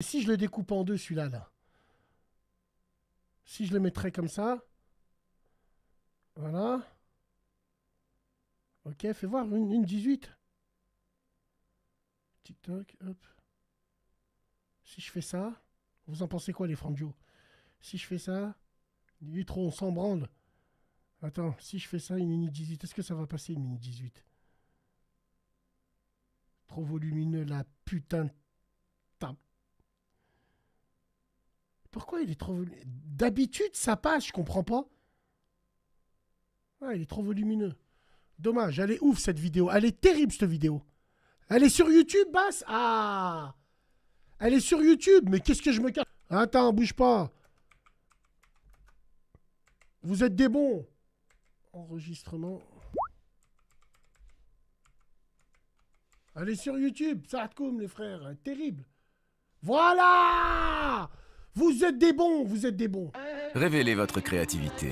Si je le découpe en deux, celui-là, là. Si je le mettrais comme ça. Voilà. Ok, fais voir, une, 18. tic toc, hop. Si je fais ça, vous en pensez quoi, les frangios Si je fais ça, il est trop, on Attends, si je fais ça, une mini 18, est-ce que ça va passer, une mini 18 Trop volumineux, la putain de Pourquoi il est trop volumineux D'habitude, ça passe, je comprends pas. Ah, il est trop volumineux. Dommage, elle est ouf cette vidéo. Elle est terrible cette vidéo. Elle est sur YouTube, basse Ah Elle est sur YouTube, mais qu'est-ce que je me casse Attends, bouge pas. Vous êtes des bons. Enregistrement. Elle est sur YouTube, ça les frères. Terrible. Voilà vous êtes des bons, vous êtes des bons. Révélez votre créativité.